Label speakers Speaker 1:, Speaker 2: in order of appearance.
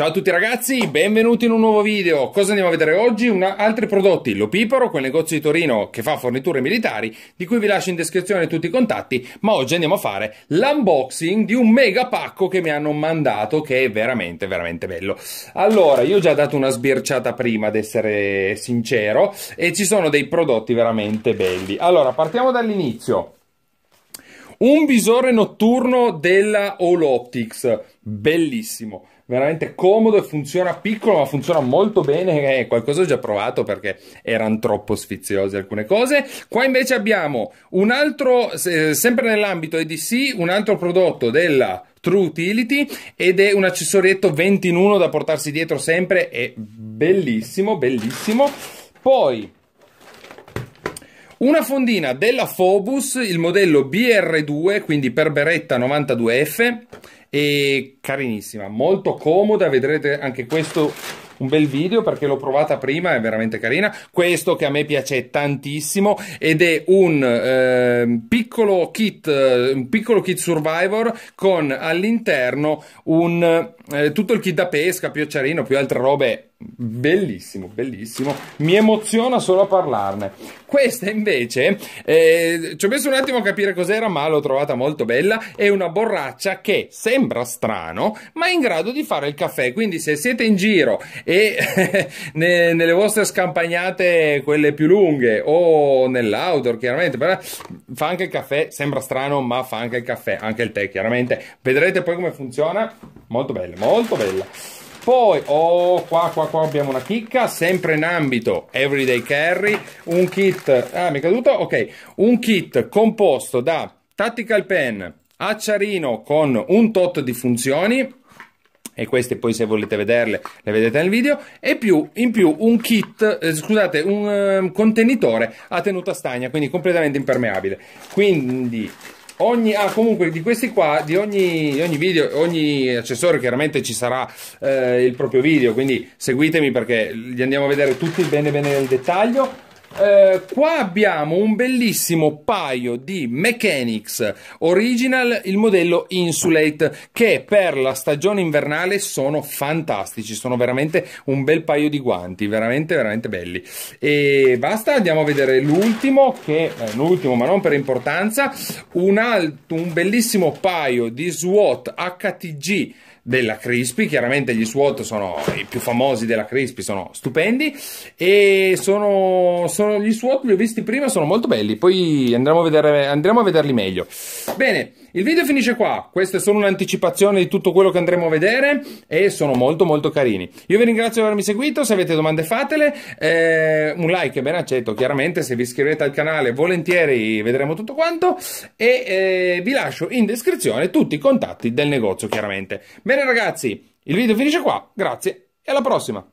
Speaker 1: Ciao a tutti ragazzi, benvenuti in un nuovo video. Cosa andiamo a vedere oggi? Una, altri prodotti. Lo Piparo, quel negozio di Torino che fa forniture militari, di cui vi lascio in descrizione tutti i contatti, ma oggi andiamo a fare l'unboxing di un mega pacco che mi hanno mandato che è veramente veramente bello. Allora, io ho già dato una sbirciata prima, ad essere sincero, e ci sono dei prodotti veramente belli. Allora, partiamo dall'inizio. Un visore notturno della All Optics, bellissimo veramente comodo e funziona piccolo, ma funziona molto bene. Eh, qualcosa ho già provato perché erano troppo sfiziosi alcune cose. Qua invece abbiamo un altro, eh, sempre nell'ambito EDC, un altro prodotto della. True Utility ed è un accessorietto 20 in 1 da portarsi dietro sempre, è bellissimo, bellissimo. Poi una fondina della Phobus, il modello BR2, quindi per beretta 92F e carinissima, molto comoda, vedrete anche questo un bel video perché l'ho provata prima, è veramente carina. Questo che a me piace tantissimo ed è un eh, piccolo kit, eh, un piccolo kit survivor con all'interno un, eh, tutto il kit da pesca, più acciarino, più altre robe bellissimo, bellissimo. Mi emoziona solo a parlarne. Questa invece, eh, ci ho messo un attimo a capire cos'era, ma l'ho trovata molto bella. È una borraccia che sembra strano, ma è in grado di fare il caffè. Quindi, se siete in giro e nelle vostre scampagnate quelle più lunghe o nell'outdoor chiaramente però fa anche il caffè sembra strano ma fa anche il caffè anche il tè chiaramente vedrete poi come funziona molto bella molto bella poi, oh, qua, qua, qua abbiamo una chicca, sempre in ambito everyday carry, un kit, ah, mi è caduto? Ok, un kit composto da tactical pen, acciarino con un tot di funzioni, e queste poi se volete vederle le vedete nel video e più, in più un kit eh, scusate un eh, contenitore a tenuta stagna quindi completamente impermeabile quindi Ogni, ah, comunque di questi qua, di ogni, ogni, video, ogni accessorio chiaramente ci sarà eh, il proprio video, quindi seguitemi perché li andiamo a vedere tutti bene bene nel dettaglio eh, qua abbiamo un bellissimo paio di Mechanics Original, il modello Insulate, che per la stagione invernale sono fantastici, sono veramente un bel paio di guanti, veramente veramente belli. E basta, andiamo a vedere l'ultimo, che è eh, l'ultimo ma non per importanza, un, alt- un bellissimo paio di SWAT HTG della Crispy. Chiaramente gli SWAT sono i più famosi della Crispy, sono stupendi. E sono, sono gli SWAT, li ho visti prima, sono molto belli. Poi andremo a, vedere, andremo a vederli meglio. Bene, il video finisce qua, questa è solo un'anticipazione di tutto quello che andremo a vedere e sono molto molto carini. Io vi ringrazio di avermi seguito, se avete domande fatele, eh, un like è ben accetto, chiaramente se vi iscrivete al canale volentieri vedremo tutto quanto e eh, vi lascio in descrizione tutti i contatti del negozio chiaramente. Bene ragazzi, il video finisce qua, grazie e alla prossima!